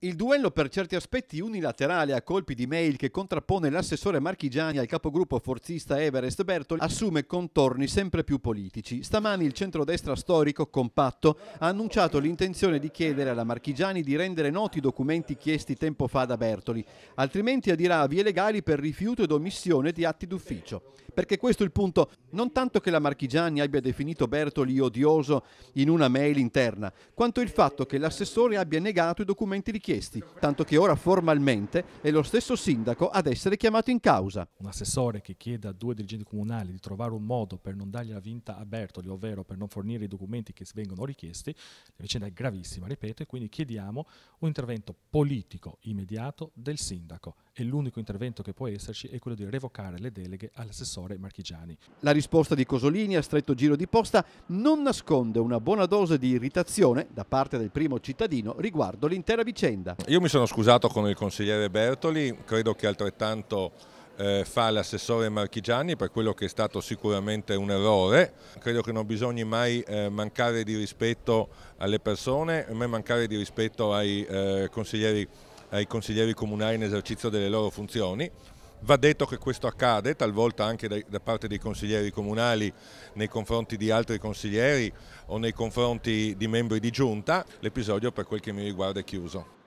Il duello per certi aspetti unilaterale a colpi di mail che contrappone l'assessore Marchigiani al capogruppo forzista Everest Bertoli assume contorni sempre più politici. Stamani il centrodestra storico, compatto, ha annunciato l'intenzione di chiedere alla Marchigiani di rendere noti i documenti chiesti tempo fa da Bertoli, altrimenti adirà vie legali per rifiuto ed omissione di atti d'ufficio. Perché questo è il punto, non tanto che la Marchigiani abbia definito Bertoli odioso in una mail interna, quanto il fatto che l'assessore abbia negato i documenti richiesti richiesti, tanto che ora formalmente è lo stesso sindaco ad essere chiamato in causa. Un assessore che chiede a due dirigenti comunali di trovare un modo per non dargli la vinta a Bertoli, ovvero per non fornire i documenti che vengono richiesti, la vicenda è gravissima, ripeto, e quindi chiediamo un intervento politico immediato del sindaco e l'unico intervento che può esserci è quello di revocare le deleghe all'assessore Marchigiani. La risposta di Cosolini a stretto giro di posta non nasconde una buona dose di irritazione da parte del primo cittadino riguardo l'intera vicenda. Io mi sono scusato con il consigliere Bertoli, credo che altrettanto eh, fa l'assessore Marchigiani per quello che è stato sicuramente un errore. Credo che non bisogna mai eh, mancare di rispetto alle persone, mai mancare di rispetto ai eh, consiglieri ai consiglieri comunali in esercizio delle loro funzioni. Va detto che questo accade talvolta anche da parte dei consiglieri comunali nei confronti di altri consiglieri o nei confronti di membri di giunta. L'episodio per quel che mi riguarda è chiuso.